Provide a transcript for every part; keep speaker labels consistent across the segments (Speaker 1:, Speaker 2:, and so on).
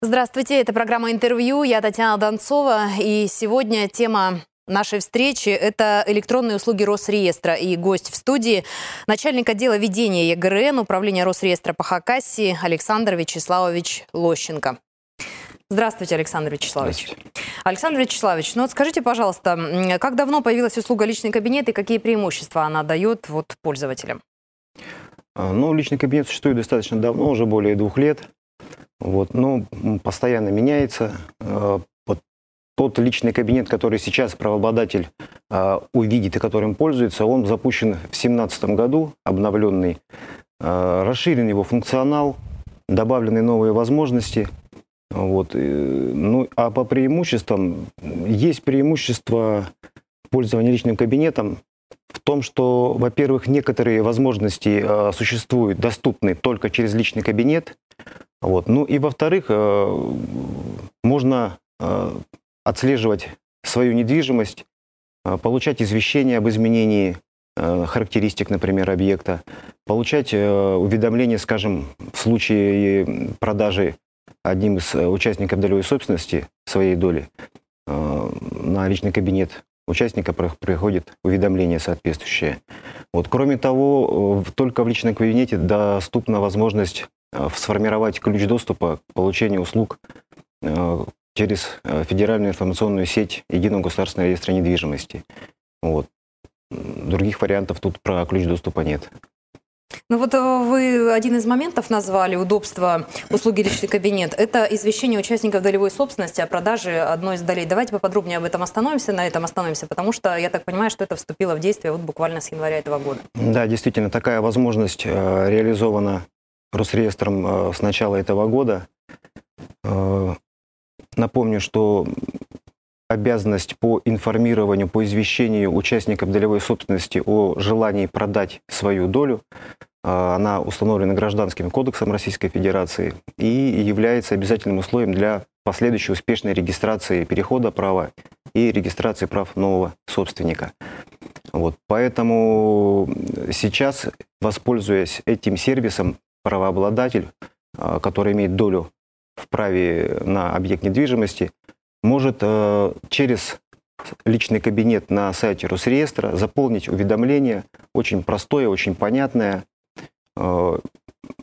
Speaker 1: Здравствуйте, это программа «Интервью». Я Татьяна Донцова, и сегодня тема нашей встречи – это электронные услуги Росреестра. И гость в студии – начальник отдела ведения ЕГРН Управления Росреестра по Хакасии Александр Вячеславович Лощенко. Здравствуйте, Александр Вячеславович. Здравствуйте. Александр Вячеславович, ну вот скажите, пожалуйста, как давно появилась услуга «Личный кабинет» и какие преимущества она дает вот пользователям?
Speaker 2: А, ну, личный кабинет существует достаточно давно, уже более двух лет. Вот, но ну, постоянно меняется. А, вот тот личный кабинет, который сейчас правообладатель а, увидит и которым пользуется, он запущен в 2017 году, обновленный. Расширен его функционал, добавлены новые возможности. Вот. Ну, а по преимуществам, есть преимущество пользования личным кабинетом том, что, во-первых, некоторые возможности э, существуют, доступны только через личный кабинет. Вот. Ну и, во-вторых, э, можно э, отслеживать свою недвижимость, э, получать извещения об изменении э, характеристик, например, объекта, получать э, уведомления, скажем, в случае э, продажи одним из э, участников долевой собственности своей доли э, на личный кабинет участника приходит уведомление соответствующее. Вот. Кроме того, э, только в личном кабинете доступна возможность э, сформировать ключ доступа к получению услуг э, через Федеральную информационную сеть Единого государственного реестра недвижимости. Вот. Других вариантов тут про ключ доступа нет.
Speaker 1: Ну вот э, вы один из моментов назвали удобство услуги личный кабинет. Это извещение участников долевой собственности о продаже одной из долей. Давайте поподробнее об этом остановимся, на этом остановимся, потому что я так понимаю, что это вступило в действие вот буквально с января этого года.
Speaker 2: Да, действительно, такая возможность э, реализована Росреестром э, с начала этого года. Напомню, что обязанность по информированию, по извещению участников долевой собственности о желании продать свою долю. А, она установлена Гражданским кодексом Российской Федерации и является обязательным условием для последующей успешной регистрации перехода права и регистрации прав нового собственника. Вот, поэтому сейчас, воспользуясь этим сервисом, правообладатель, а, который имеет долю в праве на объект недвижимости, может э, через личный кабинет на сайте Росреестра заполнить уведомление, очень простое, очень понятное, э,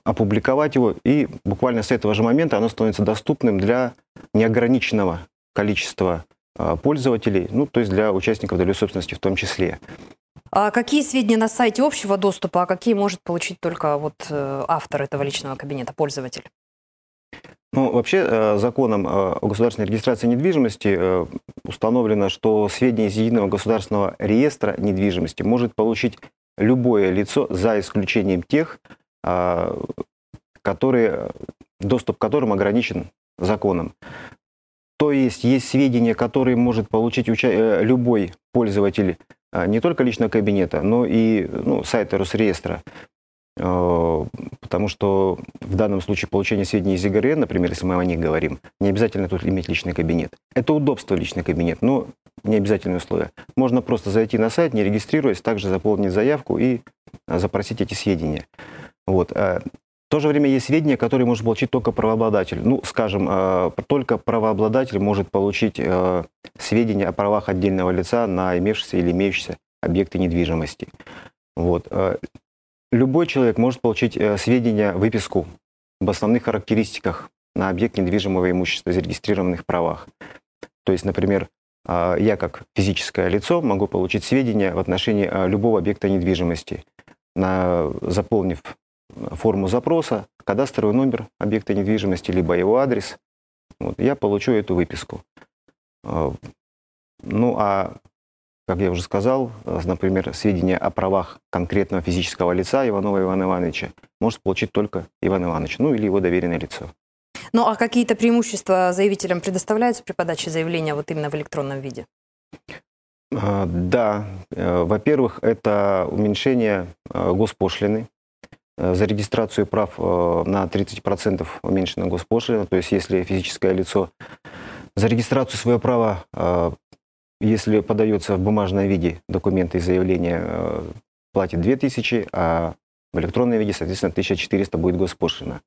Speaker 2: опубликовать его, и буквально с этого же момента оно становится доступным для неограниченного количества э, пользователей, ну, то есть для участников долю собственности в том числе.
Speaker 1: А какие сведения на сайте общего доступа, а какие может получить только вот автор этого личного кабинета, пользователь?
Speaker 2: Ну, вообще, э, законом э, о государственной регистрации недвижимости э, установлено, что сведения из Единого государственного реестра недвижимости может получить любое лицо, за исключением тех, а, которые, доступ к которым ограничен законом. То есть есть сведения, которые может получить уча- любой пользователь а, не только личного кабинета, но и ну, сайта Росреестра. Э, потому что в данном случае получение сведений из ЕГРН, например, если мы о них говорим, не обязательно тут иметь личный кабинет. Это удобство личный кабинет, но не обязательное условие. Можно просто зайти на сайт, не регистрируясь, также заполнить заявку и а, запросить эти сведения. Вот. А, в то же время есть сведения, которые может получить только правообладатель. Ну, скажем, а, только правообладатель может получить э, сведения о правах отдельного лица на имевшиеся или имеющиеся объекты недвижимости. Вот. Э, Любой человек может получить э, сведения, выписку об основных характеристиках на объект недвижимого имущества, зарегистрированных правах. То есть, например, а, я как физическое лицо могу получить сведения в отношении а, любого объекта недвижимости, заполнив э, форму запроса, кадастровый номер объекта недвижимости, либо его адрес. Вот, я получу эту выписку. Э, ну а как я уже сказал, э, например, сведения о правах конкретного физического лица Иванова Ивана Ивановича может получить только Иван Иванович, ну или его доверенное лицо.
Speaker 1: Ну а какие-то преимущества заявителям предоставляются при подаче заявления вот именно в электронном виде?
Speaker 2: А, да, э, во-первых, это уменьшение э, госпошлины. За регистрацию прав на 30% уменьшена госпошлина. То есть если физическое лицо за регистрацию своего права если подается в бумажном виде документы и заявление, э, платит 2000, а в электронном виде, соответственно, 1400 будет госпошлина.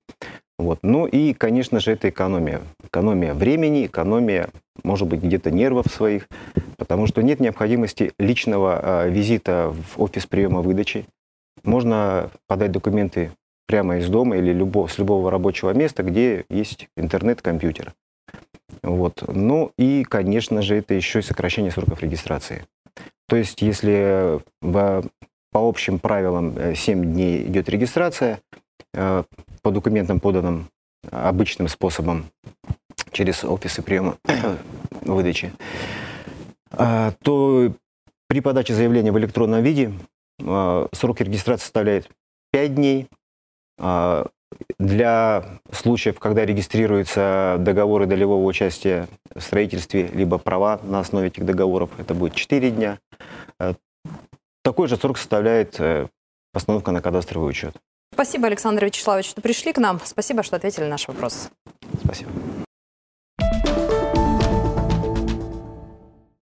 Speaker 2: Вот. Ну и, конечно же, это экономия. Экономия времени, экономия, может быть, где-то нервов своих, потому что нет необходимости личного э, визита в офис приема выдачи. Можно подать документы прямо из дома или любо, с любого рабочего места, где есть интернет-компьютер. Вот. Ну и, конечно же, это еще и сокращение сроков регистрации. То есть, если э, в, по общим правилам 7 э, дней идет регистрация э, по документам, поданным обычным способом через офисы приема выдачи, то при подаче заявления в электронном виде срок регистрации составляет 5 дней, а для случаев, когда регистрируются договоры долевого участия в строительстве, либо права на основе этих договоров, это будет 4 дня. Э, такой же срок составляет э, постановка на кадастровый учет.
Speaker 1: Спасибо, Александр Вячеславович, что пришли к нам. Спасибо, что ответили на наш вопрос.
Speaker 2: Спасибо.